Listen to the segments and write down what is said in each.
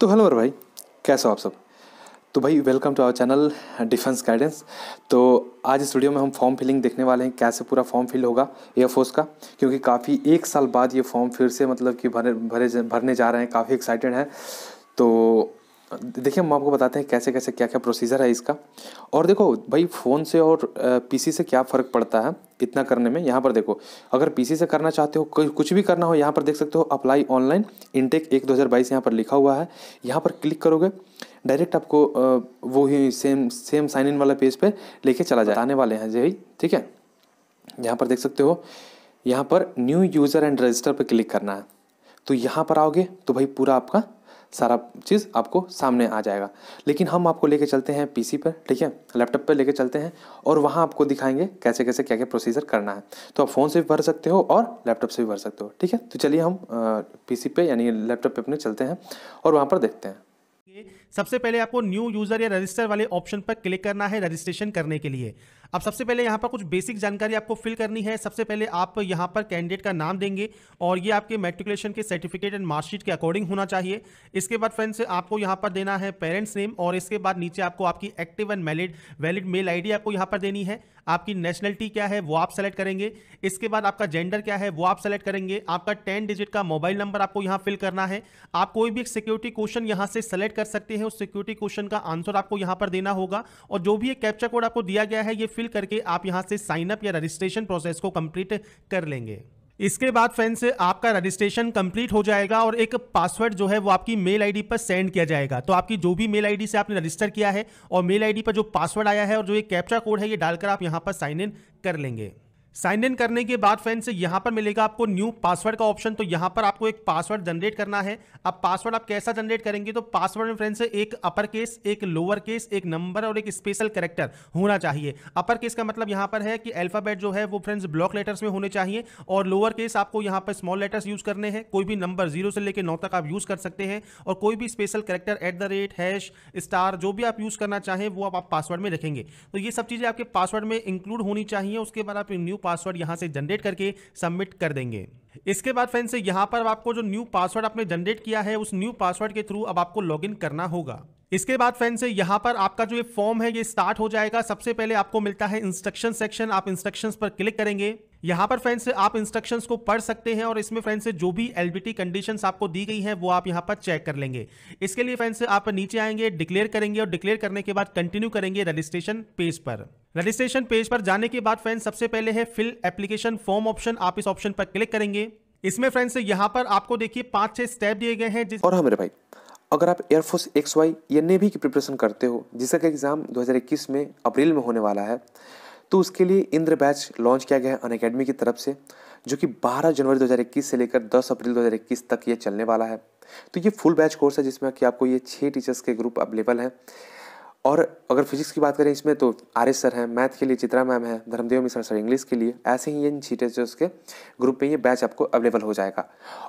तो हेलो और भाई कैसे हो आप सब तो भाई welcome to our channel defence guidance तो आज इस वीडियो में हम फॉर्म फिलिंग देखने वाले हैं कैसे पूरा फॉर्म फिल होगा एयरफोर्स का क्योंकि काफ़ी एक साल बाद ये फॉर्म फिर से मतलब कि भरे भरे भरने जा रहे हैं काफ़ी एक्साइटेड हैं तो देखिए हम आपको बताते हैं कैसे कैसे क्या क्या प्रोसीजर है इसका और देखो भाई फ़ोन से और पीसी से क्या फ़र्क पड़ता है इतना करने में यहाँ पर देखो अगर पीसी से करना चाहते हो कुछ भी करना हो यहाँ पर देख सकते हो अप्लाई ऑनलाइन इनटेक एक दो हज़ार बाईस यहाँ पर लिखा हुआ है यहाँ पर क्लिक करोगे डायरेक्ट आपको वो ही सेम सेम साइन इन वाला पेज पे लेके चला जाए आने वाले हैं जी ठीक है यहाँ पर देख सकते हो यहाँ पर न्यू यूज़र एंड रजिस्टर पर क्लिक करना है तो यहाँ पर आओगे तो भाई पूरा आपका सारा चीज़ आपको सामने आ जाएगा लेकिन हम आपको लेके चलते हैं पीसी पर ठीक है लैपटॉप पर लेके चलते हैं और वहाँ आपको दिखाएंगे कैसे कैसे क्या क्या प्रोसीजर करना है तो आप फ़ोन से भी भर सकते हो और लैपटॉप से भी भर सकते हो ठीक है तो चलिए हम पी पे यानी लैपटॉप पर अपने चलते हैं और वहाँ पर देखते हैं सबसे पहले आपको न्यू यूजर या रजिस्टर वाले ऑप्शन पर क्लिक करना है रजिस्ट्रेशन करने के लिए अब सबसे पहले यहाँ पर कुछ बेसिक जानकारी आपको फिल करनी है सबसे पहले आप यहाँ पर कैंडिडेट का नाम देंगे और ये आपके मेट्रिकुलेशन के सर्टिफिकेट एंड मार्कशीट के अकॉर्डिंग होना चाहिए इसके बाद फ्रेंड्स आपको यहाँ पर देना है पेरेंट्स नेम और इसके बाद नीचे आपको आपकी active and valid valid mail ID आपको यहाँ पर देनी है आपकी नेशनलिटी क्या है वो आप सेलेक्ट करेंगे इसके बाद आपका जेंडर क्या है वो आप सेलेक्ट करेंगे आपका टेन डिजिट का मोबाइल नंबर आपको यहाँ फिल करना है आप कोई भी एक सिक्योरिटी क्वेश्चन यहाँ से सेलेक्ट कर सकते हैं हैं उस सिक्योरिटी क्वेश्चन का आंसर आपको यहां पर देना होगा और जो भी एक कैप्चा कोड आपको दिया गया है ये फिल करके आप यहां से साइनअप या रजिस्ट्रेशन प्रोसेस को कंप्लीट कर लेंगे इसके बाद फ्रेंड्स आपका रजिस्ट्रेशन कंप्लीट हो जाएगा और एक पासवर्ड जो है वो आपकी मेल आईडी पर सेंड किया जाएगा तो आपकी जो भी मेल आईडी से आपने रजिस्टर किया है और मेल आईडी पर जो पासवर्ड आया है और जो ये कैप्चा कोड है ये डालकर आप यहां पर साइन इन कर लेंगे साइन इन करने के बाद फ्रेंड्स यहां पर मिलेगा आपको न्यू पासवर्ड का ऑप्शन तो यहां पर आपको एक पासवर्ड जनरेट करना है अब पासवर्ड आप कैसा जनरेट करेंगे तो पासवर्ड में फ्रेंड्स एक अपर केस एक लोअर केस एक नंबर और एक स्पेशल करेक्टर होना चाहिए अपर केस का मतलब यहां पर है कि अल्फाबेट जो है वो फ्रेंड्स ब्लॉक लेटर्स में होने चाहिए और लोअर केस आपको यहां पर स्मॉल लेटर्स यूज करने हैं कोई भी नंबर जीरो से लेकर नौ तक आप यूज कर सकते हैं और कोई भी special character at the rate hash star जो भी आप यूज करना चाहें वो आप, पासवर्ड में रखेंगे तो ये सब चीजें आपके पासवर्ड में इंक्लूड होनी चाहिए उसके बाद आप न्यू न्यू पासवर्ड यहाँ से जनरेट करके सबमिट कर देंगे इसके बाद फ्रेंड्स यहाँ पर आपको जो न्यू पासवर्ड आपने जनरेट किया है उस न्यू पासवर्ड के थ्रू अब आपको लॉग करना होगा इसके बाद फ्रेंड्स यहाँ पर आपका जो ये फॉर्म है ये स्टार्ट हो जाएगा सबसे पहले आपको मिलता है इंस्ट्रक्शन सेक्शन आप इंस्ट्रक्शंस पर क्लिक करेंगे यहाँ पर फ्रेंड्स आप इंस्ट्रक्शंस को पढ़ सकते हैं और इसमें फ्रेंड्स जो भी एलबीटी कंडीशंस आपको दी गई हैं वो आप यहाँ पर चेक कर लेंगे इसके लिए फ्रेंड्स आप नीचे आएंगे डिक्लेयर करेंगे और डिक्लेयर करने के बाद कंटिन्यू करेंगे रजिस्ट्रेशन पेज पर रजिस्ट्रेशन पेज पर जाने के बाद फ्रेंड्स सबसे पहले है फिल एप्लीकेशन फॉर्म ऑप्शन आप इस ऑप्शन पर क्लिक करेंगे इसमें फ्रेंड्स यहाँ पर आपको देखिए पांच छह स्टेप दिए गए हैं जिस और हाँ मेरे भाई अगर आप एयरफोर्स एक्स वाई या नेवी की प्रिपरेशन करते हो जिसका एग्जाम 2021 में अप्रैल में होने वाला है तो उसके लिए इंद्र बैच लॉन्च किया गया है अन अकेडमी की तरफ से जो कि 12 जनवरी 2021 से लेकर 10 अप्रैल 2021 तक ये चलने वाला है तो ये फुल बैच कोर्स है जिसमें कि आपको ये छः टीचर्स के ग्रुप अवेलेबल हैं और अगर फिजिक्स की बात करें इसमें तो आर एस सर हैं मैथ के लिए चित्रा मैम है धर्मदेव मिश्रा सर इंग्लिश के लिए ऐसे ही इन सीटें जो उसके ग्रुप में ये बैच आपको अवेलेबल हो जाएगा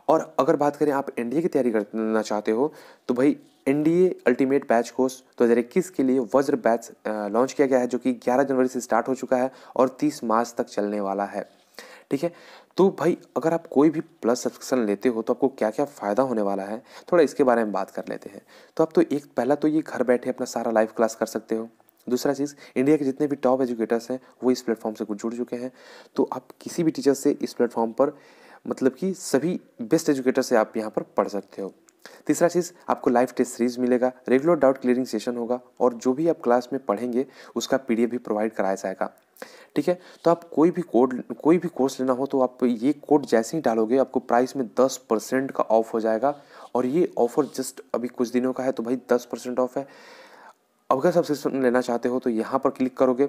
और अगर बात करें आप एन की तैयारी करना चाहते हो तो भाई ए अल्टीमेट बैच कोर्स दो हज़ार इक्कीस के लिए वज्र बैच लॉन्च किया गया है जो कि 11 जनवरी से स्टार्ट हो चुका है और 30 मार्च तक चलने वाला है ठीक है तो भाई अगर आप कोई भी प्लस सब्सक्रिप्शन लेते हो तो आपको क्या क्या फ़ायदा होने वाला है थोड़ा इसके बारे में बात कर लेते हैं तो आप तो एक पहला तो ये घर बैठे अपना सारा लाइव क्लास कर सकते हो दूसरा चीज़ इंडिया के जितने भी टॉप एजुकेटर्स हैं वो इस प्लेटफॉर्म से कुछ जुड़ चुके हैं तो आप किसी भी टीचर से इस प्लेटफॉर्म पर मतलब कि सभी बेस्ट एजुकेटर से आप यहाँ पर पढ़ सकते हो तीसरा चीज़ आपको लाइव टेस्ट सीरीज मिलेगा रेगुलर डाउट क्लियरिंग सेशन होगा और जो भी आप क्लास में पढ़ेंगे उसका पी भी प्रोवाइड कराया जाएगा ठीक है तो आप कोई भी कोड कोई भी कोर्स लेना हो तो आप ये कोड जैसे ही डालोगे आपको प्राइस में दस परसेंट का ऑफ हो जाएगा और ये ऑफ़र जस्ट अभी कुछ दिनों का है तो भाई दस परसेंट ऑफ है अगर सब्सक्रिप्शन लेना चाहते हो तो यहाँ पर क्लिक करोगे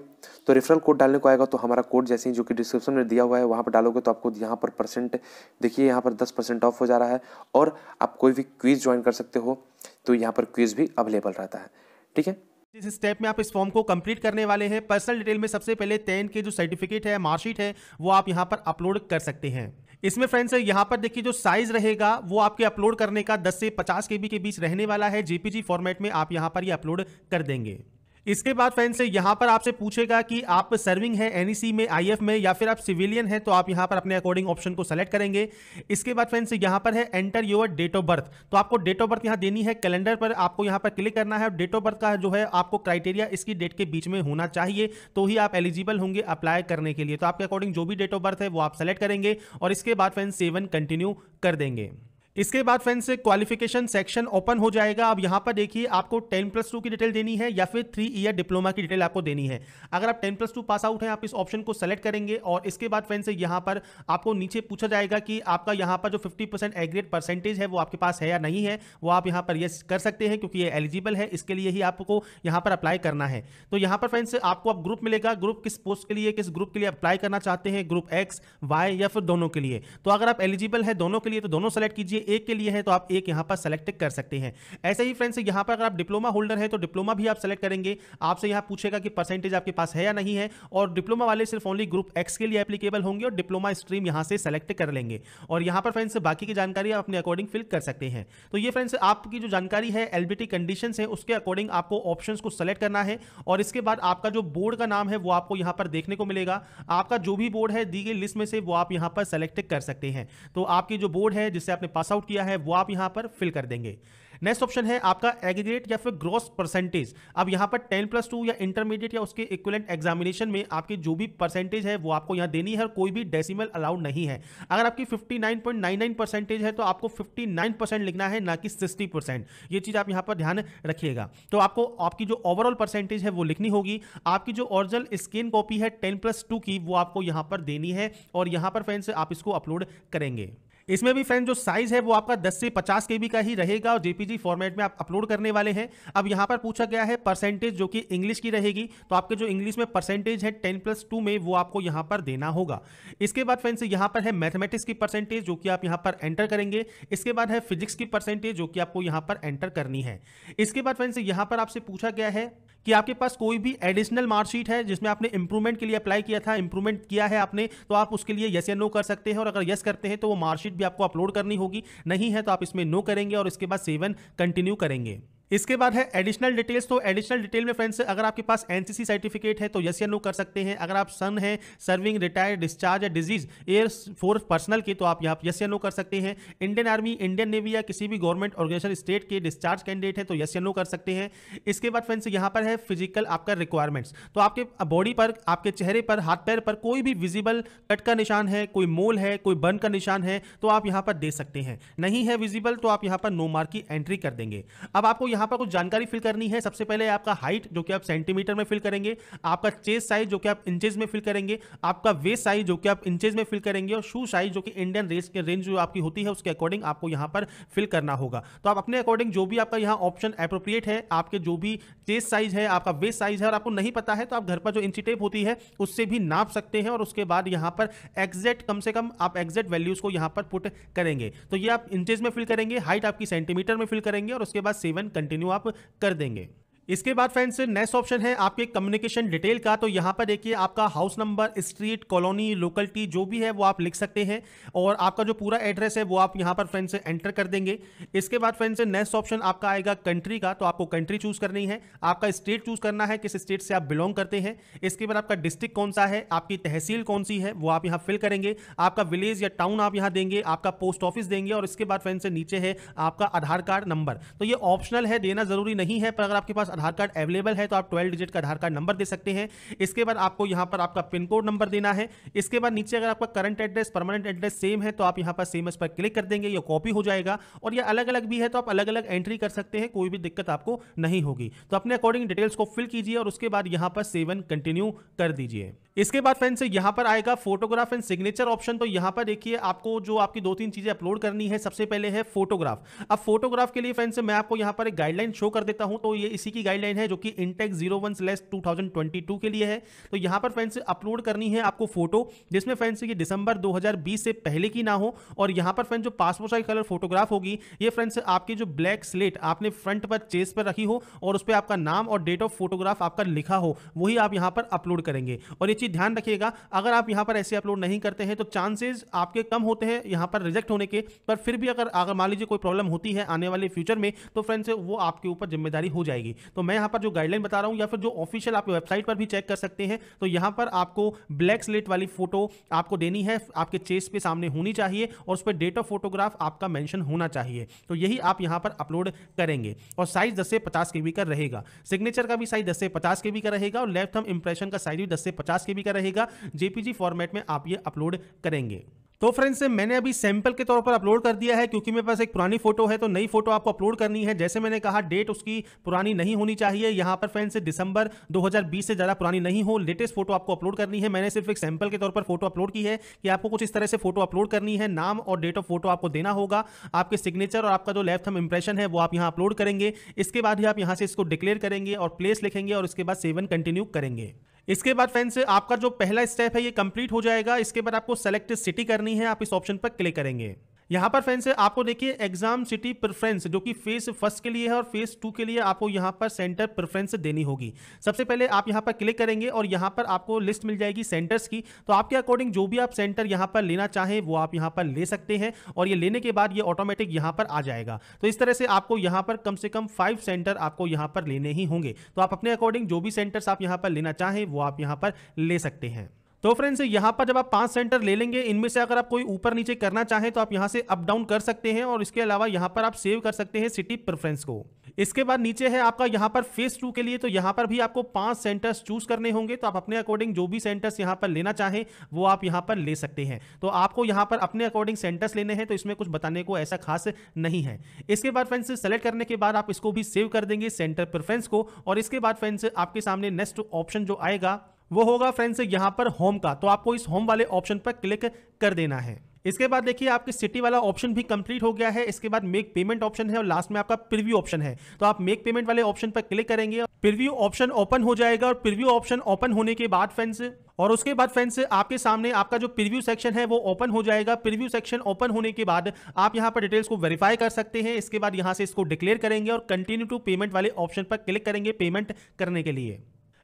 तो रेफरल कोड डालने को आएगा तो हमारा कोड जैसे ही जो कि डिस्क्रिप्शन में दिया हुआ है वहाँ पर डालोगे तो आपको यहाँ पर परसेंट देखिए यहाँ पर दस परसेंट ऑफ हो जा रहा है और आप कोई भी क्विज़ ज्वाइन कर सकते हो तो यहाँ पर क्विज़ भी अवेलेबल रहता है ठीक है इस स्टेप में आप इस फॉर्म को कंप्लीट करने वाले हैं पर्सनल डिटेल में सबसे पहले तेन के जो सर्टिफिकेट है मार्कशीट है वो आप यहाँ पर अपलोड कर सकते हैं इसमें फ्रेंड्स यहां पर देखिए जो साइज रहेगा वो आपके अपलोड करने का 10 से 50 के के बीच रहने वाला है जेपीजी फॉर्मेट में आप यहां पर ये यह अपलोड कर देंगे इसके बाद फैन से यहाँ पर आपसे पूछेगा कि आप सर्विंग है एनईसी में आईएफ में या फिर आप सिविलियन है तो आप यहाँ पर अपने अकॉर्डिंग ऑप्शन को सेलेक्ट करेंगे इसके बाद फैन से यहाँ पर है enter your date of birth तो आपको डेट ऑफ बर्थ यहाँ देनी है कैलेंडर पर आपको यहाँ पर क्लिक करना है डेट ऑफ बर्थ का जो है आपको क्राइटेरिया इसकी डेट के बीच में होना चाहिए तो ही आप एलिजिबल होंगे अप्लाई करने के लिए तो आपके अकॉर्डिंग जो भी डेट ऑफ बर्थ है वो आप सेलेक्ट करेंगे और इसके बाद फैन सेवन कंटिन्यू कर देंगे इसके बाद फ्रेंड्स क्वालिफिकेशन सेक्शन ओपन हो जाएगा अब यहाँ पर देखिए आपको टेन प्लस टू की डिटेल देनी है या फिर थ्री ईयर डिप्लोमा की डिटेल आपको देनी है अगर आप ten plus two pass out हैं आप इस ऑप्शन को सेलेक्ट करेंगे और इसके बाद फ्रेंड्स यहां पर आपको नीचे पूछा जाएगा कि आपका यहाँ पर जो फिफ्टी परसेंट एग्रेड परसेंटेज है वो आपके पास है या नहीं है वो आप यहाँ पर यस कर सकते हैं क्योंकि ये एलिजिबल है इसके लिए ही आपको यहाँ पर अप्लाई करना है तो यहाँ पर फ्रेंड्स आपको अब ग्रुप मिलेगा ग्रुप किस पोस्ट के लिए किस ग्रुप के लिए अप्लाई करना चाहते हैं ग्रुप एक्स वाई या फिर दोनों के लिए तो अगर आप एलिजिबल है दोनों के लिए तो दोनों सेलेक्ट कीजिए चाहिए एक के लिए है तो आप एक यहां पर सेलेक्ट कर सकते हैं ऐसे ही फ्रेंड्स यहां पर अगर आप डिप्लोमा होल्डर हैं तो डिप्लोमा भी आप सेलेक्ट करेंगे आपसे यहां पूछेगा कि परसेंटेज आपके पास है या नहीं है और डिप्लोमा वाले सिर्फ ओनली ग्रुप एक्स के लिए एप्लीकेबल होंगे और डिप्लोमा स्ट्रीम यहां से सेलेक्ट कर लेंगे और यहां पर फ्रेंड्स बाकी की जानकारी आप अपने अकॉर्डिंग फिल कर सकते हैं तो ये फ्रेंड्स आपकी जो जानकारी है एलबीटी कंडीशन है उसके अकॉर्डिंग आपको ऑप्शन को सेलेक्ट करना है और इसके बाद आपका जो बोर्ड का नाम है वो आपको यहां पर देखने को मिलेगा आपका जो भी बोर्ड है दी गई लिस्ट में से वो आप यहां पर सेलेक्ट कर सकते हैं तो आपकी जो बोर्ड है जिससे आपने पास आउट किया है वो आप यहां पर फिल कर देंगे नेक्स्ट ऑप्शन है आपका एग्रीगेट या फिर ग्रॉस परसेंटेज अब यहां पर टेन प्लस टू या इंटरमीडिएट या उसके इक्वलेंट एग्जामिनेशन में आपकी जो भी परसेंटेज है वो आपको यहां देनी है और कोई भी डेसिमल अलाउड नहीं है अगर आपकी 59.99 परसेंटेज है तो आपको 59 परसेंट लिखना है ना कि 60 परसेंट ये चीज़ आप यहां पर ध्यान रखिएगा तो आपको आपकी जो ओवरऑल परसेंटेज है वो लिखनी होगी आपकी जो ओरिजिनल स्कैन कॉपी है टेन प्लस टू की वो आपको यहां पर देनी है और यहां पर फ्रेंड्स आप इसको अपलोड करेंगे इसमें भी फ्रेंड जो साइज है वो आपका 10 से 50 के का ही रहेगा और जेपीजी फॉर्मेट में आप अपलोड करने वाले हैं अब यहां पर पूछा गया है परसेंटेज जो कि इंग्लिश की रहेगी तो आपके जो इंग्लिश में परसेंटेज है टेन प्लस टू में वो आपको यहाँ पर देना होगा इसके बाद फ्रेंड्स यहाँ पर है मैथमेटिक्स की परसेंटेज जो कि आप यहाँ पर एंटर करेंगे इसके बाद है फिजिक्स की परसेंटेज जो कि आपको यहाँ पर एंटर करनी है इसके बाद फ्रेंड्स यहाँ पर आपसे पूछा गया है कि आपके पास कोई भी एडिशनल मार्कशीट है जिसमें आपने इंप्रूवमेंट के लिए अप्लाई किया था इंप्रूवमेंट किया है आपने तो आप उसके लिए यस या नो कर सकते हैं और अगर यस करते हैं तो वो मार्कशीट भी आपको अपलोड करनी होगी नहीं है तो आप इसमें नो करेंगे और इसके बाद सेवन कंटिन्यू करेंगे इसके बाद है एडिशनल डिटेल्स तो एडिशनल डिटेल में फ्रेंड्स अगर आपके पास एनसीसी सर्टिफिकेट है तो यस या नो कर सकते हैं अगर आप सन है सर्विंग रिटायर्ड डिस्चार्ज या डिजीज एयर फोर्स पर्सनल के तो आप यहाँ यस या नो कर सकते हैं इंडियन आर्मी इंडियन नेवी या किसी भी गवर्नमेंट ऑर्गेनाइजेशन स्टेट के डिस्चार्ज कैंडिडेट है तो यस या नो कर सकते हैं इसके बाद फ्रेंड्स यहाँ पर है फिजिकल आपका रिक्वायरमेंट्स तो आपके बॉडी पर आपके चेहरे पर हाथ पैर पर कोई भी विजिबल कट का निशान है कोई मोल है कोई बर्न का निशान है तो आप यहाँ पर दे सकते हैं नहीं है विजिबल तो आप यहाँ पर नो मार्क की एंट्री कर देंगे अब आपको यहाँ यहाँ पर कुछ जानकारी फिल करनी है सबसे पहले आपका हाइट जो कि आप सेंटीमीटर में फिल करेंगे आपका चेस्ट साइज जो कि आप इंचेज में फिल करेंगे आपका वेस्ट साइज जो कि आप इंचेज में फिल करेंगे और शू साइज जो कि इंडियन रेस के रेंज जो आपकी होती है उसके अकॉर्डिंग आपको यहाँ पर फिल करना होगा तो आप अपने अकॉर्डिंग जो भी आपका यहाँ ऑप्शन अप्रोप्रिएट है आपके जो भी चेस्ट साइज है आपका वेस्ट साइज है और आपको नहीं पता है तो आप घर पर जो इंची टेप होती है उससे भी नाप सकते हैं और उसके बाद यहाँ पर एग्जैक्ट कम से कम आप एग्जैक्ट वैल्यूज को यहाँ पर पुट करेंगे तो ये आप इंचेज में फिल करेंगे हाइट आपकी सेंटीमीटर में फिल करेंगे और उसके बाद सेवन कंटिन्यू आप कर देंगे इसके बाद फ्रेंड्स नेक्स्ट ऑप्शन है आपके कम्युनिकेशन डिटेल का तो यहाँ पर देखिए आपका house number street colony locality जो भी है वो आप लिख सकते हैं और आपका जो पूरा एड्रेस है वो आप यहाँ पर फ्रेंड्स एंटर कर देंगे इसके बाद फ्रेंड्स नेक्स्ट ऑप्शन आपका आएगा कंट्री का तो आपको कंट्री चूज करनी है आपका स्टेट चूज करना है किस स्टेट से आप बिलोंग करते हैं इसके बाद आपका डिस्ट्रिक्ट कौन सा है आपकी तहसील कौन सी है वो आप यहाँ फिल करेंगे आपका विलेज या टाउन आप यहाँ देंगे आपका पोस्ट ऑफिस देंगे और इसके बाद फ्रेंड्स नीचे है आपका आधार कार्ड नंबर तो ये ऑप्शनल है देना जरूरी नहीं है पर अगर आपके पास आधार कार्ड अवेलेबल है तो आप ट्वेल्व डिजिट का आधार कार्ड नंबर दे सकते हैं इसके बाद आपको यहाँ पर आपका पिन कोड नंबर देना है इसके बाद नीचे अगर आपका current address permanent address same है तो आप यहाँ पर सेम इस पर क्लिक कर देंगे या कॉपी हो जाएगा और यह अलग अलग भी है तो आप अलग अलग एंट्री कर सकते हैं कोई भी दिक्कत आपको नहीं होगी तो अपने अकॉर्डिंग डिटेल्स को फिल कीजिए और उसके बाद यहाँ पर सेवन कंटिन्यू कर दीजिए इसके बाद फ्रेंड्स यहाँ पर आएगा फोटोग्राफ एंड सिग्नेचर ऑप्शन तो यहाँ पर देखिए आपको जो आपकी दो तीन चीजें अपलोड करनी है सबसे पहले है फोटोग्राफ अब फोटोग्राफ के लिए फ्रेंड्स मैं आपको यहाँ पर एक गाइडलाइन शो कर देता हूँ तो ये इसी की की गाइडलाइन है जो कि intakes zero one slash two thousand twenty two के लिए है तो यहाँ पर फ्रेंड्स अपलोड करनी है आपको फोटो जिसमें फ्रेंड्स ये दिसंबर दो हज़ार बीस से पहले की ना हो और यहाँ पर फ्रेंड्स जो पासपोर्ट साइज कलर फोटोग्राफ होगी ये फ्रेंड्स आपकी जो ब्लैक स्लेट आपने फ्रंट पर चेस पर रखी हो और उस पर आपका नाम और डेट ऑफ फोटोग्राफ आपका लिखा हो वही आप यहाँ पर अपलोड करेंगे और ये चीज़ ध्यान रखिएगा अगर आप यहाँ पर ऐसे अपलोड नहीं करते हैं तो चांसेज आपके कम होते हैं यहाँ पर रिजेक्ट होने के पर फिर भी अगर अगर मान लीजिए कोई प्रॉब्लम होती है आने वाले फ्यूचर में तो फ्रेंड्स वो आपके ऊपर जिम्मेदारी हो जाएगी तो मैं यहाँ पर जो गाइडलाइन बता रहा हूँ या फिर जो ऑफिशियल आप वेबसाइट पर भी चेक कर सकते हैं तो यहाँ पर आपको ब्लैक स्लेट वाली फोटो आपको देनी है आपके चेस्ट पे सामने होनी चाहिए और उस पर डेट ऑफ फोटोग्राफ आपका मैंशन होना चाहिए तो यही आप यहाँ पर अपलोड करेंगे और साइज दस से पचास के का रहेगा सिग्नेचर का भी साइज दस से पचास के का रहेगा और लेफ्ट हम इंप्रेशन का साइज भी दस से पचास के का रहेगा जेपीजी फॉर्मेट में आप ये अपलोड करेंगे तो फ्रेंड्स मैंने अभी सैंपल के तौर पर अपलोड कर दिया है क्योंकि मेरे पास एक पुरानी फोटो है तो नई फोटो आपको अपलोड करनी है जैसे मैंने कहा डेट उसकी पुरानी नहीं होनी चाहिए यहाँ पर फ्रेंड्स दिसंबर 2020 से ज़्यादा पुरानी नहीं हो लेटेस्ट फोटो आपको अपलोड करनी है मैंने सिर्फ एक सैंपल के तौर पर फोटो अपलोड की है कि आपको कुछ इस तरह से फोटो अपलोड करनी है नाम और डेट ऑफ फोटो आपको देना होगा आपके सिग्नेचर और आपका जो लेफ्ट हम इंप्रेशन है वो आप यहाँ अपलोड करेंगे इसके बाद ही आप यहाँ से इसको डिक्लेयर करेंगे और प्लेस लिखेंगे और उसके बाद सेवन कंटिन्यू करेंगे इसके बाद फ्रेंड्स आपका जो पहला स्टेप है ये कंप्लीट हो जाएगा इसके बाद आपको सेलेक्ट सिटी करनी है आप इस ऑप्शन पर क्लिक करेंगे यहाँ पर फ्रेंड्स आपको देखिए एग्जाम सिटी प्रेफरेंस जो कि फेस फर्स्ट के लिए है और फेस टू के लिए आपको यहाँ पर सेंटर प्रेफरेंस देनी होगी सबसे पहले आप यहाँ पर क्लिक करेंगे और यहाँ पर आपको लिस्ट मिल जाएगी सेंटर्स की तो आपके अकॉर्डिंग जो भी आप सेंटर यहाँ पर लेना चाहें वो आप यहाँ पर ले सकते हैं और ये लेने के बाद ये ऑटोमेटिक यहाँ पर आ जाएगा तो इस तरह से आपको यहाँ पर कम से कम फाइव सेंटर आपको यहाँ पर लेने ही होंगे तो आप अपने अकॉर्डिंग जो भी सेंटर्स आप यहाँ पर लेना चाहें वो आप यहाँ पर ले सकते हैं तो फ्रेंड्स यहाँ पर जब आप पांच सेंटर ले लेंगे इनमें से अगर आप कोई ऊपर नीचे करना चाहें तो आप यहाँ से अप डाउन कर सकते हैं और इसके अलावा यहाँ पर आप सेव कर सकते हैं सिटी प्रेफरेंस को इसके बाद नीचे है आपका यहाँ पर फेस टू के लिए तो यहाँ पर भी आपको पांच सेंटर्स चूज करने होंगे तो आप अपने अकॉर्डिंग जो भी सेंटर्स यहाँ पर लेना चाहें वो आप यहाँ पर ले सकते हैं तो आपको यहाँ पर अपने अकॉर्डिंग सेंटर्स लेने हैं तो इसमें कुछ बताने को ऐसा खास नहीं है इसके बाद फ्रेंड्स सेलेक्ट करने के बाद आप इसको भी सेव कर देंगे सेंटर प्रेफरेंस को और इसके बाद फ्रेंड्स आपके सामने नेक्स्ट ऑप्शन जो आएगा वो होगा फ्रेंड्स यहाँ पर होम का तो आपको इस होम वाले ऑप्शन पर क्लिक कर देना है इसके बाद देखिए आपकी सिटी वाला ऑप्शन भी कंप्लीट हो गया है इसके बाद मेक पेमेंट ऑप्शन है और लास्ट में आपका प्रीव्यू ऑप्शन है तो आप मेक पेमेंट वाले ऑप्शन पर क्लिक करेंगे प्रीव्यू ऑप्शन ओपन हो जाएगा और प्रीव्यू ऑप्शन ओपन होने के बाद फ्रेंड्स और उसके बाद फ्रेंड्स आपके सामने आपका जो प्रीव्यू सेक्शन है वो ओपन हो जाएगा प्रीव्यू सेक्शन ओपन होने के बाद आप यहाँ पर डिटेल्स को वेरीफाई कर सकते हैं इसके बाद यहाँ से इसको डिक्लेयर करेंगे और कंटिन्यू टू पेमेंट वाले ऑप्शन पर क्लिक करेंगे पेमेंट करने के लिए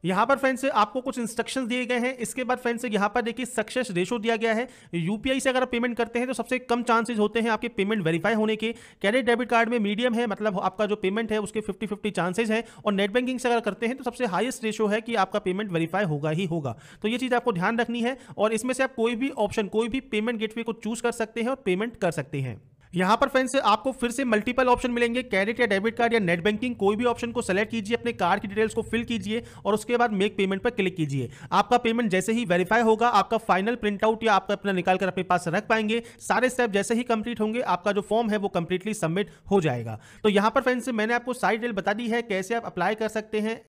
यहाँ पर फ्रेंड्स आपको कुछ इंस्ट्रक्शन दिए गए हैं इसके बाद फ्रेंड्स यहाँ पर देखिए सक्सेस रेशो दिया गया है यूपीआई से अगर आप पेमेंट करते हैं तो सबसे कम चांसेस होते हैं आपके पेमेंट वेरीफाई होने के क्रेडिट डेबिट कार्ड में मीडियम है मतलब आपका जो पेमेंट है उसके फिफ्टी फिफ्टी चांसेज है और नेट बैंकिंग से अगर करते हैं तो सबसे हाइस्ट रेशो है कि आपका पेमेंट वेरीफाई होगा ही होगा तो ये चीज़ आपको ध्यान रखनी है और इसमें से आप कोई भी ऑप्शन कोई भी पेमेंट गेटवे को चूज कर सकते हैं और पेमेंट कर सकते हैं यहाँ पर फ्रेंड्स आपको फिर से मल्टीपल ऑप्शन मिलेंगे क्रेडिट या डेबिट कार्ड या नेट बैंकिंग कोई भी ऑप्शन को सेलेक्ट कीजिए अपने कार्ड की डिटेल्स को फिल कीजिए और उसके बाद मेक पेमेंट पर क्लिक कीजिए आपका पेमेंट जैसे ही वेरीफाई होगा आपका फाइनल प्रिंट आउट या आपका अपना निकाल कर अपने पास रख पाएंगे सारे स्टेप जैसे ही कंप्लीट होंगे आपका जो फॉर्म है वो कंप्लीटली सबमिट हो जाएगा तो यहाँ पर फ्रेंड्स मैंने आपको सारी डिटेल बता दी है कैसे आप अप्लाई कर सकते हैं